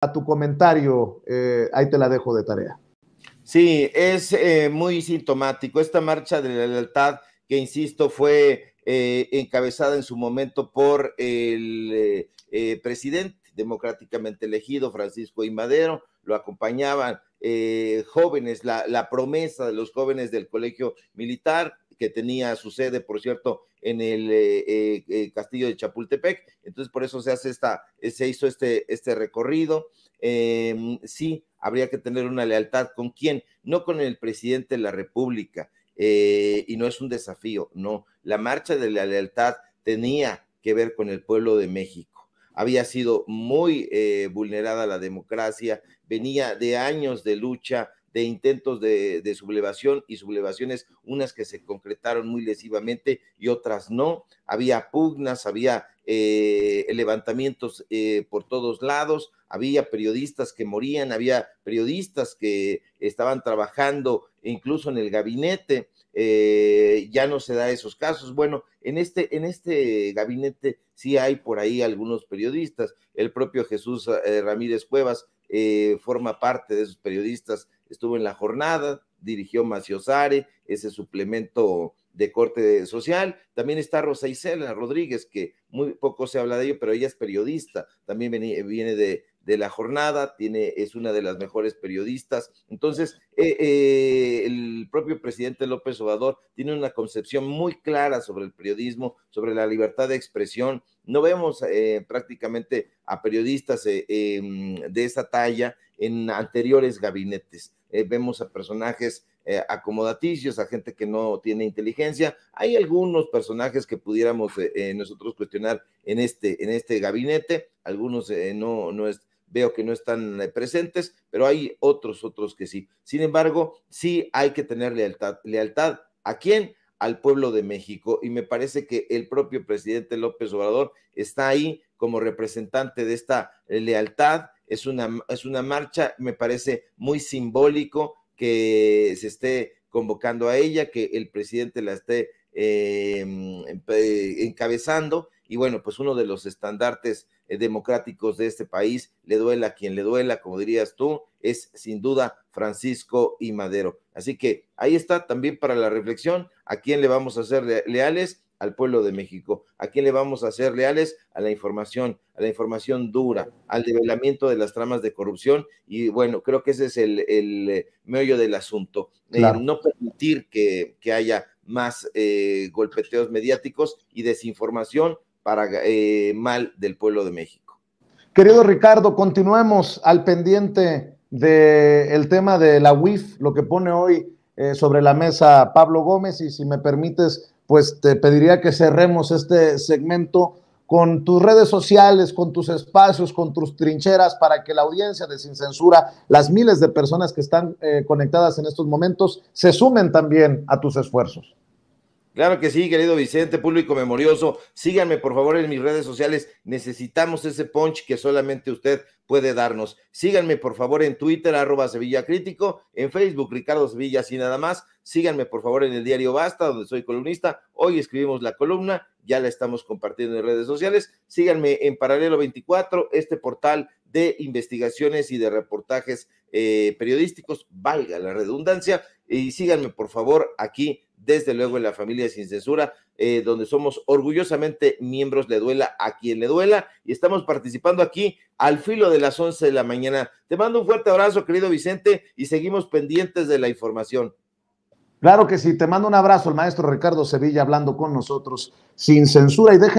a tu comentario, eh, ahí te la dejo de tarea. Sí, es eh, muy sintomático. Esta marcha de la lealtad, que insisto, fue eh, encabezada en su momento por el presidente democráticamente elegido, Francisco I. Madero, lo acompañaban jóvenes, la, la promesa de los jóvenes del colegio militar, que tenía su sede, por cierto, en el eh, eh, eh, castillo de Chapultepec. Entonces, por eso se hace esta, se hizo este, este recorrido. Em, sí, habría que tener una lealtad con quién, no con el presidente de la República. y no es un desafío, no. La marcha de la lealtad tenía que ver con el pueblo de México. Había sido muy vulnerada la democracia, venía de años de lucha de intentos de, sublevación y sublevaciones, unas que se concretaron muy lesivamente y otras no. Había pugnas, había eh, levantamientos eh, por todos lados, había periodistas que morían, había periodistas que estaban trabajando incluso en el gabinete. Eh, ya no se da esos casos. Bueno, en este, en este gabinete sí hay por ahí algunos periodistas. El propio Jesús Ramírez Cuevas forma parte de esos periodistas estuvo en la jornada, dirigió Maciosare, ese suplemento de corte social. También está Rosa Isela Rodríguez, que muy poco se habla de ello, pero ella es periodista, también viene, de, la jornada, tiene, es una de las mejores periodistas. Entonces, eh, eh, el propio presidente López Obrador tiene una concepción muy clara sobre el periodismo, sobre la libertad de expresión. No vemos eh, prácticamente a periodistas em, de esa talla en anteriores gabinetes eh, vemos a personajes eh, acomodaticios, a gente que no tiene inteligencia. Hay algunos personajes que pudiéramos eh, nosotros cuestionar en este, en este gabinete, algunos no, no es, veo que no están presentes, pero hay otros, otros que sí. Sin embargo, sí hay que tener lealtad. ¿Lealtad a quién? Al pueblo de México. Y me parece que el propio presidente López Obrador está ahí como representante de esta lealtad, es una, es una marcha, me parece muy simbólico que se esté convocando a ella, que el presidente la esté em, encabezando. Y bueno, pues uno de los estandartes eh, democráticos de este país, le duela a quien le duela, como dirías tú, es sin duda Francisco y Madero. Así que ahí está también para la reflexión, a quién le vamos a ser leales al pueblo de México. ¿A quién le vamos a ser leales? A la información, a la información dura, al develamiento de las tramas de corrupción. Y bueno, creo que ese es el, el eh, meollo del asunto. Eh, no permitir que, haya más eh, golpeteos mediáticos y desinformación para mal del pueblo de México. Querido Ricardo, continuemos al pendiente del tema de la UIF, lo que pone hoy sobre la mesa Pablo Gómez, y si me permites, pues te pediría que cerremos este segmento con tus redes sociales, con tus espacios, con tus trincheras, para que la audiencia de Sin Censura, las miles de personas que están eh, conectadas en estos momentos, se sumen también a tus esfuerzos. Claro que sí, querido Vicente, público memorioso. Síganme, por favor, en mis redes sociales. Necesitamos ese punch que solamente usted puede darnos. Síganme, por favor, en Twitter, arroba Sevilla Crítico, en Facebook, Ricardo Sevilla, y nada más. Síganme, por favor, en el diario Basta, donde soy columnista. Hoy escribimos la columna, ya la estamos compartiendo en redes sociales. Síganme en Paralelo 24, este portal de investigaciones y de reportajes eh, periodísticos, valga la redundancia. Y síganme, por favor, aquí desde luego en la familia sin censura, eh, donde somos orgullosamente miembros, le duela a quien le duela, y estamos participando aquí al filo de las 11 de la mañana. Te mando un fuerte abrazo, querido Vicente, y seguimos pendientes de la información. Claro que sí, te mando un abrazo, el maestro Ricardo Sevilla hablando con nosotros sin censura y deja